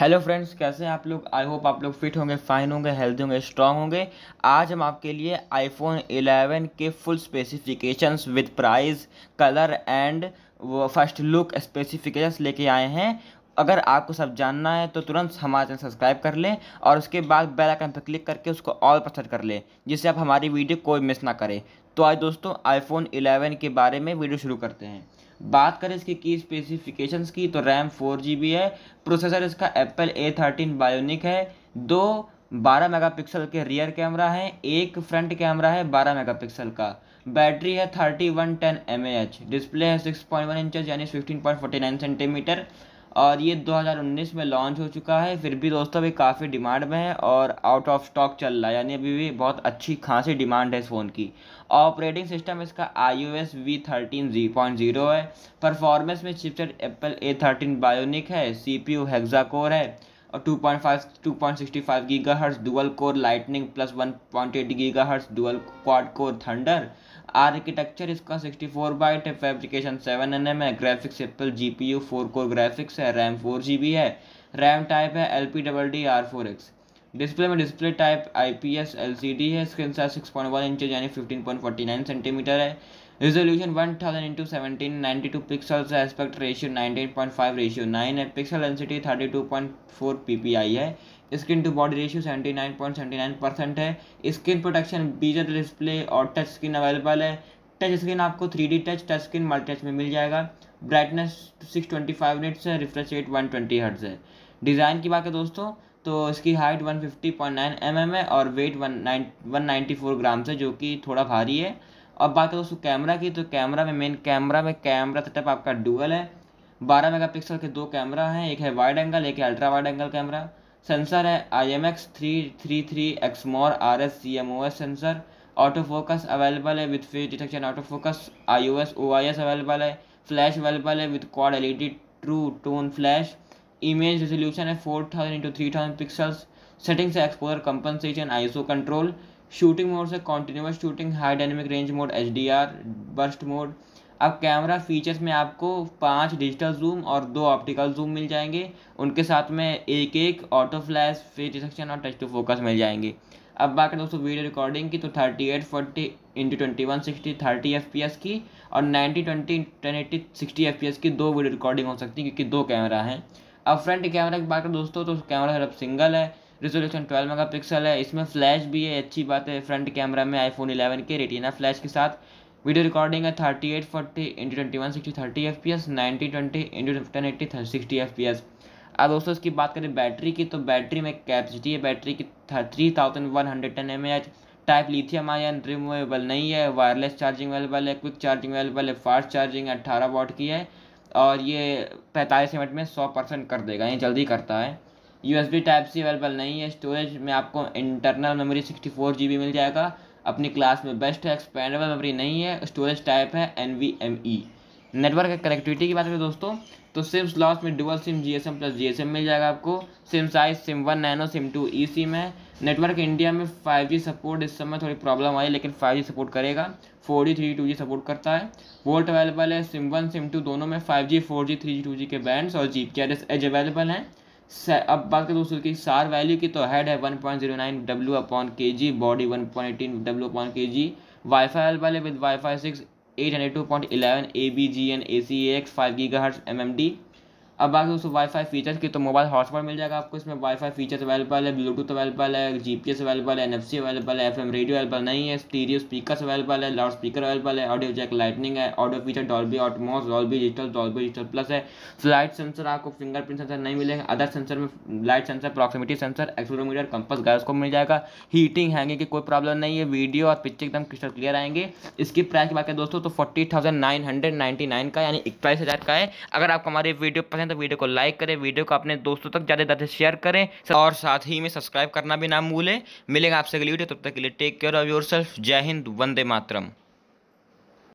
hello friends कैसे हैं आप लोग आई होप आप लोग फिट होंगे फाइन होंगे हेल्दी होंगे स्ट्रांग होंगे आज हम आपके लिए आईफोन 11 के full specifications with price colour and वो फर्स्ट लुक स्पेसिफिकेशंस लेके आए हैं अगर आपको सब जानना है तो तुरंत हमारा चैनल सब्सक्राइब कर लें और उसके बाद बेल आइकन पर क्लिक करके उसको ऑल पर सेट कर लें जिससे आप हमारी वीडियो कोई मिस ना करें तो आज दोस्तों आईफोन 11 के बारे में वीडियो शुरू करते हैं बात करें इसकी की स्पेसिफिकेशंस की तो रैम फोर जी है प्रोसेसर इसका एप्पल ए थर्टीन बायोनिक है दो बारह मेगापिक्सल के रियर कैमरा है एक फ्रंट कैमरा है बारह मेगापिक्सल का बैटरी है thirty one ten M A H display है सिक्स पॉइंट वन इंचज यानी fifteen point forty nine centimetre और ये 2019 में लॉन्च हो चुका है फिर भी दोस्तों अभी काफ़ी डिमांड में है और आउट ऑफ स्टॉक चल रहा है यानी अभी भी बहुत अच्छी खासी डिमांड है इस फ़ोन की ऑपरेटिंग सिस्टम इसका I O S V thirteen जी पॉइंट जीरो है परफॉर्मेंस में chipset Apple A thirteen Bionic है C P U hexa core है और two two point point five sixty five giga gigahertz dual core lightning plus one point eight giga gigahertz dual quad core thunder architecture इसका 64 byte है fabrication 7 N M है graphics simple G P U four core graphics है RAM four G B है RAM type है L P double D R four X display में display type I P S L C D है screen size six point one inch यानी fifteen point forty nine centimetre है resolution one thousand into seventeen ninety two pixel pixels aspect ratio nineteen point five ratio nine है pixel density thirty two point four P P I है skin to body ratio 79.79 percent है skin protection bezel display और touch screen available है touch screen आपको three D touch touch screen multi touch में मिल जाएगा brightness six twenty five minutes है refresh rate one twenty hertz है design की बात है दोस्तों तो इसकी height one fifty point nine M M है और weight one nine one ninety four gram है जो कि थोड़ा भारी है अब बात करें दोस्तों कैमरा की तो कैमरा में मेन कैमरा में कैमरा सेटअप आपका डुअल है बारह मेगा पिक्सल के दो कैमरा हैं एक है वाइड एंगल एक है ultra wide angle camera sensor है I M X three three three Exmor R S C M O S sensor auto focus available है with face detection auto focus I O S O I S available है flash available है with quad L E D true tone flash image resolution है four thousand into three thousand pixels settings है exposure compensation ISO control shooting mode से continuous shooting high dynamic range mode H D R burst mode अब camera features में आपको पांच digital zoom और दो optical zoom मिल जाएंगे उनके साथ में एक एक ऑटो फ्लैश फेस डिटेक्शन और टच टू फोकस मिल जाएंगे अब बात करें दोस्तों वीडियो रिकॉर्डिंग की तो thirty eight forty into twenty one sixty thirty F P S की और ninety twenty ten eighty sixty F P S की दो वीडियो रिकॉर्डिंग हो सकती है क्योंकि दो कैमरा हैं अब फ्रंट कैमरा की बात करें दोस्तों तो कैमरा सिर्फ सिंगल है रिजोल्यूशन मेगा पिक्सल है इसमें फ्लैश भी है अच्छी बात है फ्रंट कैमरा में आईफोन इलेवन के रेटिना फ्लैश के साथ वीडियो रिकॉर्डिंग है thirty eight forty into twenty one sixty thirty F P S ninety twenty into fifteen eighty sixty F P S अब दोस्तों इसकी बात करें बैटरी की तो बैटरी में कैपेसिटी है बैटरी की three thousand one hundred ten M H type lithium ion removable नहीं है वायरलेस चार्जिंग अवेलेबल है क्विक चार्जिंग अवेलेबल है फास्ट चार्जिंग अट्ठारह वॉट की है और ये पैंतालीस मिनट में सौ परसेंट कर देगा ये जल्दी करता है U S B type C available नहीं है स्टोरेज में आपको internal memory sixty four G B मिल जाएगा अपनी क्लास में बेस्ट है एक्सपेंडेबल मेमोरी नहीं है स्टोरेज टाइप है N V M E network connectivity की बात करें दोस्तों तो सिम स्लॉट्स में dual SIM G S M plus G S M मिल जाएगा आपको SIM size SIM one nano SIM two E C है नेटवर्क इंडिया में फाइव जी सपोर्ट इस समय थोड़ी प्रॉब्लम आई लेकिन फाइव जी सपोर्ट करेगा four G three two G support करता है वोल्ट अवेलेबल है सिम वन सिम टू दोनों में five G four G three G two G के बैंड्स और G P R S EDGE available हैं अब बात करें दोस्तों की सार वैल्यू की तो हेड है one point zero nine W upon K G body one point eighteen W upon K G Wi-Fi वाले with Wi-Fi six eight hundred two point eleven A B G N A C X five giga hertz M M D अब बात उस wifi feature की तो mobile hotspot मिल जाएगा आपको इसमें Wi-Fi feature available है ब्लूटूथ अवेलेबल है जीपीएस अवेलेबल है एनएफसी अवेलेबल है एफएम रेडियो अवेलेबल नहीं है स्टीरियो स्पीकर अवेलेबल है लाउड स्पीकर अवेलेबल है ऑडियो जैक लाइटनिंग है audio feature Dolby Atmos Dolby digital Dolby digital plus है फ्लाइट सेंसर आपको फिंगरप्रिंट सेंसर नहीं मिलेगा अदर सेंसर में light sensor proximity sensor accelerometer compass गैस को मिल जाएगा हीटिंग हैंगिंग की कोई प्रॉब्लम नहीं है वीडियो और पिक्चर एकदम क्रिस्टल क्लियर आएंगे इसकी प्राइस की बात करें दोस्तों तो forty thousand nine hundred ninety nine का यानी इक्कीस हज़ार का है अगर आपको हमारी वीडियो पसंद हैं तो वीडियो को लाइक करें वीडियो को अपने दोस्तों तक ज़्यादा ज़्यादा शेयर करें और साथ ही में सब्सक्राइब करना भी ना भूलें मिलेगा आपसे अगली वीडियो तब तक के लिए take care of yourself जय हिंद वंदे मातरम